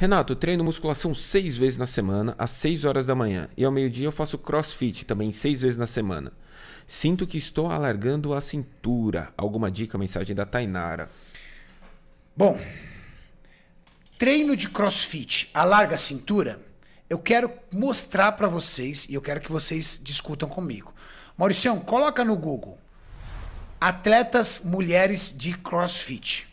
Renato, treino musculação seis vezes na semana, às 6 horas da manhã, e ao meio-dia eu faço crossfit também seis vezes na semana. Sinto que estou alargando a cintura. Alguma dica, mensagem da Tainara? Bom, treino de crossfit alarga a cintura, eu quero mostrar para vocês e eu quero que vocês discutam comigo. Mauricião, coloca no Google atletas mulheres de crossfit.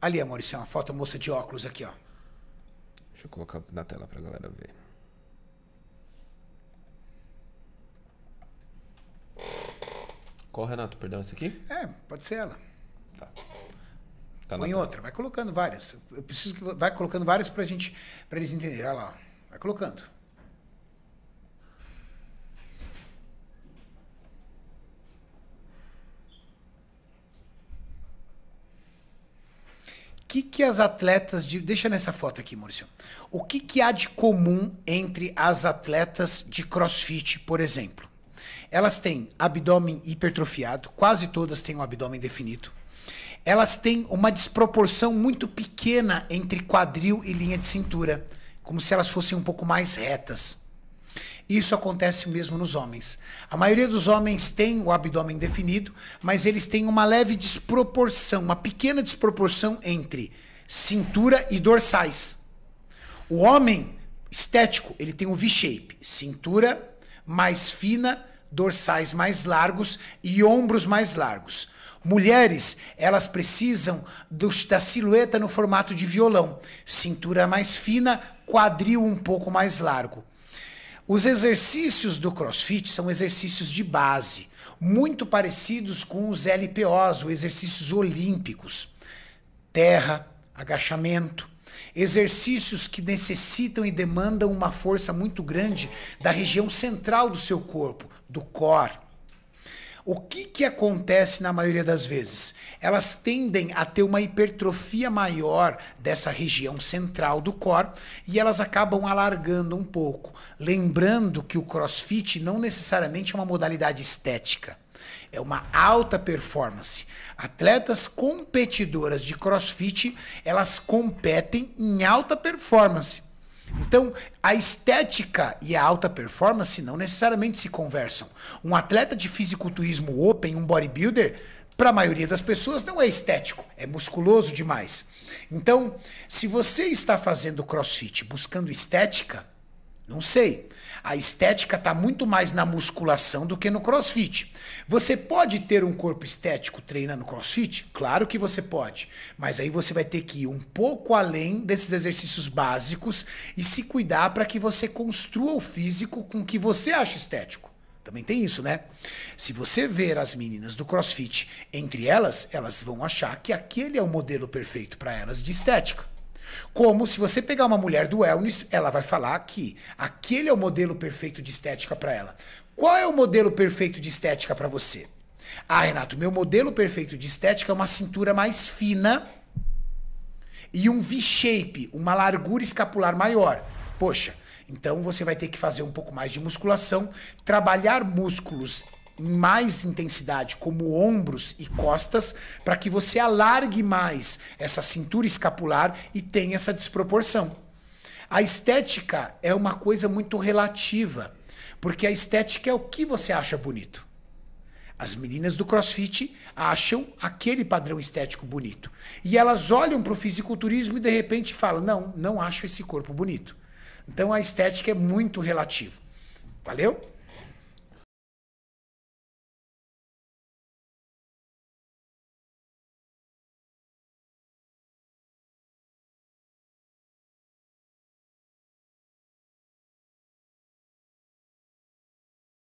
Ali, Maurício, é uma foto moça de óculos aqui, ó. Deixa eu colocar na tela pra galera ver. Qual, Renato? Perdão, esse aqui? É, pode ser ela. Tá. tá Põe outra, vai colocando várias. Eu preciso que vai colocando várias pra gente, pra eles entenderem. Olha lá, ó. vai colocando. que, que as atletas de. Deixa nessa foto aqui, Maurício. O que, que há de comum entre as atletas de crossfit, por exemplo? Elas têm abdômen hipertrofiado, quase todas têm um abdômen definido. Elas têm uma desproporção muito pequena entre quadril e linha de cintura, como se elas fossem um pouco mais retas. Isso acontece mesmo nos homens. A maioria dos homens tem o abdômen definido, mas eles têm uma leve desproporção, uma pequena desproporção entre cintura e dorsais. O homem estético, ele tem um V-shape, cintura mais fina, dorsais mais largos e ombros mais largos. Mulheres, elas precisam do, da silhueta no formato de violão, cintura mais fina, quadril um pouco mais largo. Os exercícios do CrossFit são exercícios de base, muito parecidos com os LPOs, os exercícios olímpicos. Terra, agachamento, exercícios que necessitam e demandam uma força muito grande da região central do seu corpo, do core o que, que acontece na maioria das vezes? Elas tendem a ter uma hipertrofia maior dessa região central do core e elas acabam alargando um pouco. Lembrando que o crossfit não necessariamente é uma modalidade estética é uma alta performance. Atletas competidoras de crossfit, elas competem em alta performance. Então, a estética e a alta performance não necessariamente se conversam. Um atleta de fisiculturismo open, um bodybuilder, para a maioria das pessoas não é estético, é musculoso demais. Então, se você está fazendo crossfit buscando estética, não sei. A estética está muito mais na musculação do que no crossfit. Você pode ter um corpo estético treinando crossfit? Claro que você pode. Mas aí você vai ter que ir um pouco além desses exercícios básicos e se cuidar para que você construa o físico com o que você acha estético. Também tem isso, né? Se você ver as meninas do crossfit entre elas, elas vão achar que aquele é o modelo perfeito para elas de estética. Como se você pegar uma mulher do wellness, ela vai falar que aquele é o modelo perfeito de estética para ela. Qual é o modelo perfeito de estética para você? Ah, Renato, meu modelo perfeito de estética é uma cintura mais fina e um V-shape, uma largura escapular maior. Poxa, então você vai ter que fazer um pouco mais de musculação, trabalhar músculos em mais intensidade, como ombros e costas, para que você alargue mais essa cintura escapular e tenha essa desproporção. A estética é uma coisa muito relativa, porque a estética é o que você acha bonito. As meninas do crossfit acham aquele padrão estético bonito. E elas olham para o fisiculturismo e de repente falam: não, não acho esse corpo bonito. Então a estética é muito relativa. Valeu?